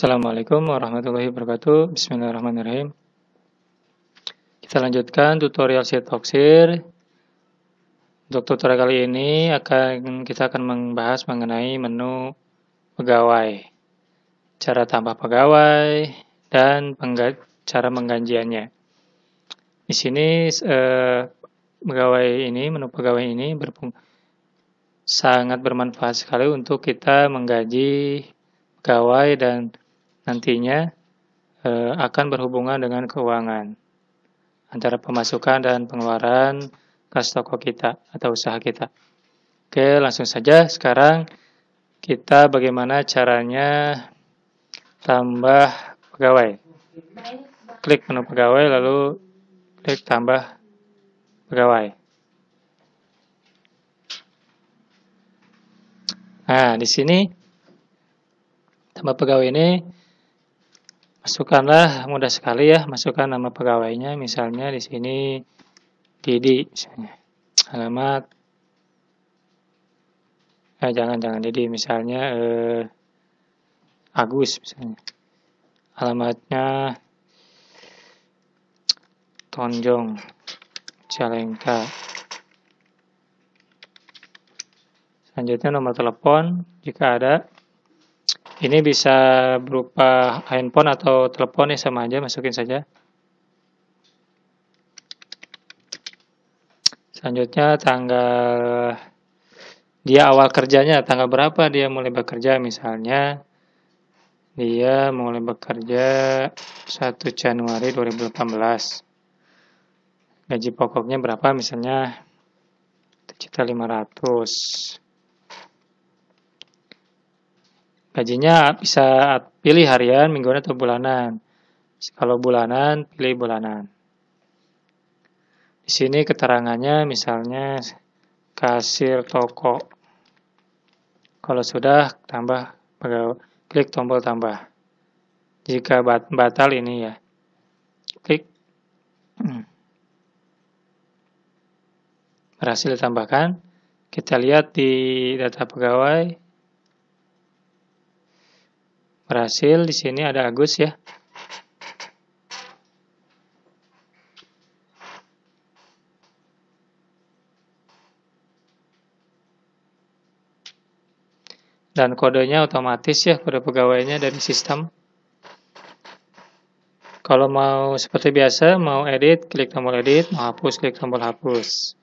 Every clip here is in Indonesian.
Assalamualaikum warahmatullahi wabarakatuh. Bismillahirrahmanirrahim. Kita lanjutkan tutorial sitoksir. Untuk tutorial kali ini akan kita akan membahas mengenai menu pegawai, cara tambah pegawai, dan cara mengganjiannya. Di sini eh, pegawai ini, menu pegawai ini sangat bermanfaat sekali untuk kita menggaji pegawai dan nantinya e, akan berhubungan dengan keuangan antara pemasukan dan pengeluaran kas toko kita atau usaha kita. Oke, langsung saja sekarang kita bagaimana caranya tambah pegawai. Klik menu pegawai lalu klik tambah pegawai. Nah, di sini tambah pegawai ini masukkanlah mudah sekali ya masukkan nama pegawainya misalnya di sini Didi misalnya alamat eh jangan jangan Didi misalnya eh, Agus misalnya alamatnya Tonjong Cilengka selanjutnya nomor telepon jika ada ini bisa berupa handphone atau telepon ya sama aja, masukin saja. Selanjutnya tanggal dia awal kerjanya, tanggal berapa dia mulai bekerja misalnya. Dia mulai bekerja 1 Januari 2018. Gaji pokoknya berapa misalnya? Juta Gajinya bisa pilih harian, mingguan, atau bulanan. Kalau bulanan, pilih bulanan. Di sini keterangannya misalnya kasir toko. Kalau sudah, tambah Klik tombol tambah. Jika bat batal ini ya. Klik. Hmm. Berhasil ditambahkan. Kita lihat di data pegawai berhasil. Di sini ada Agus ya. Dan kodenya otomatis ya, kode pegawainya dari sistem. Kalau mau seperti biasa, mau edit, klik tombol edit, mau hapus, klik tombol hapus.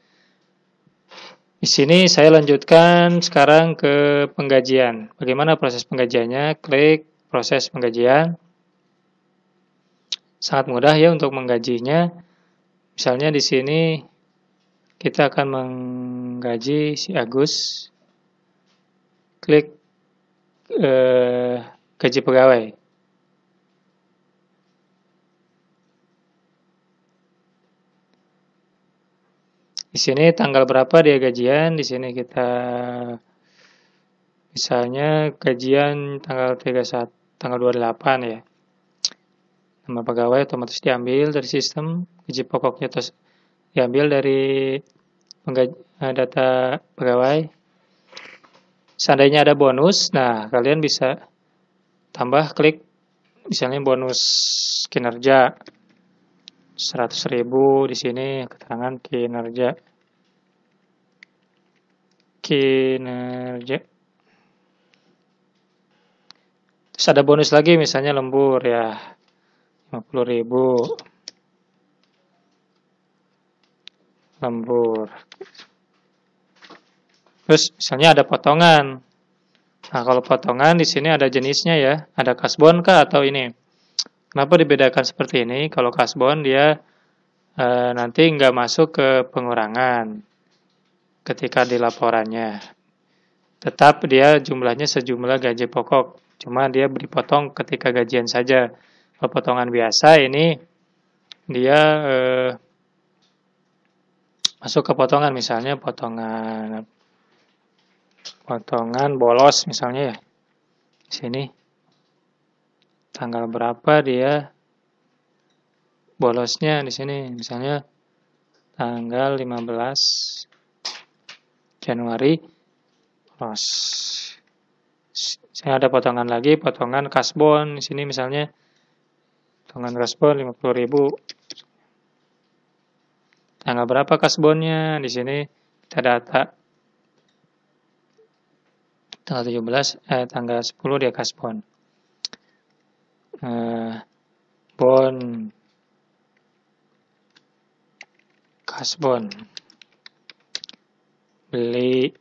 Di sini saya lanjutkan sekarang ke penggajian. Bagaimana proses penggajiannya? Klik proses penggajian. Sangat mudah ya untuk menggajinya. Misalnya di sini kita akan menggaji si Agus. Klik eh, gaji pegawai. Di sini tanggal berapa dia gajian, di sini kita misalnya gajian tanggal 31 tanggal 28 ya. Nama pegawai otomatis diambil dari sistem, gaji pokoknya terus diambil dari eh, data pegawai. Seandainya ada bonus, nah kalian bisa tambah klik misalnya bonus kinerja 100.000 di sini keterangan kinerja kinerja Terus ada bonus lagi misalnya lembur ya 50.000 lembur. Terus misalnya ada potongan. Nah, kalau potongan di sini ada jenisnya ya, ada kasbon kah atau ini? Kenapa dibedakan seperti ini? Kalau kasbon dia e, nanti nggak masuk ke pengurangan ketika di laporannya. Tetap dia jumlahnya sejumlah gaji pokok. Cuma dia beri potong ketika gajian saja. potongan biasa ini dia eh, masuk ke potongan misalnya potongan potongan bolos misalnya ya. Di Sini tanggal berapa dia bolosnya di sini misalnya tanggal 15 Januari bolos saya ada potongan lagi, potongan kasbon. Di sini misalnya potongan kasbon 50.000. Tanggal berapa kasbonnya? Di sini kita data tanggal 17 eh tanggal 10 dia kasbon. Eh, bon kasbon beli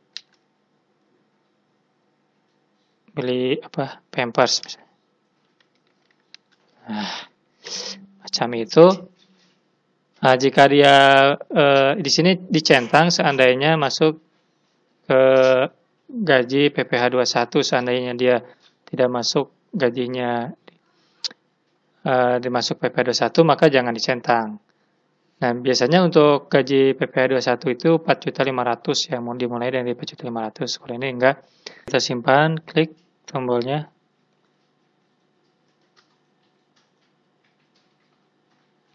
beli apa pampers Nah, macam itu. Nah, jika dia eh, di sini dicentang seandainya masuk ke gaji PPh 21 seandainya dia tidak masuk gajinya eh, dimasuk PPh 21 maka jangan dicentang. Nah, biasanya untuk gaji PPh 21 itu 4.500 yang mau dimulai dari 4.500. Kalau ini enggak, kita simpan, klik tombolnya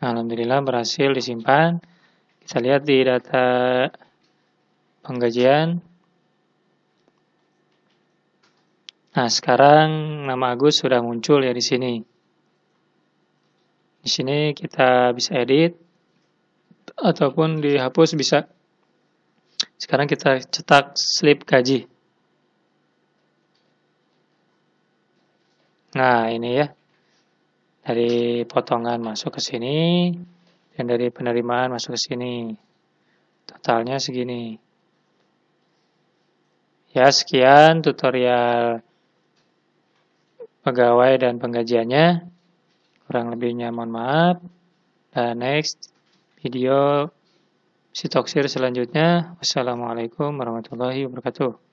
Alhamdulillah berhasil disimpan. Kita lihat di data penggajian. Nah, sekarang nama Agus sudah muncul ya di sini. Di sini kita bisa edit ataupun dihapus bisa. Sekarang kita cetak slip gaji. Nah, ini ya. Dari potongan masuk ke sini, dan dari penerimaan masuk ke sini. Totalnya segini. Ya, sekian tutorial pegawai dan penggajiannya. Kurang lebihnya mohon maaf. Dan next video sitoksir selanjutnya. Wassalamualaikum warahmatullahi wabarakatuh.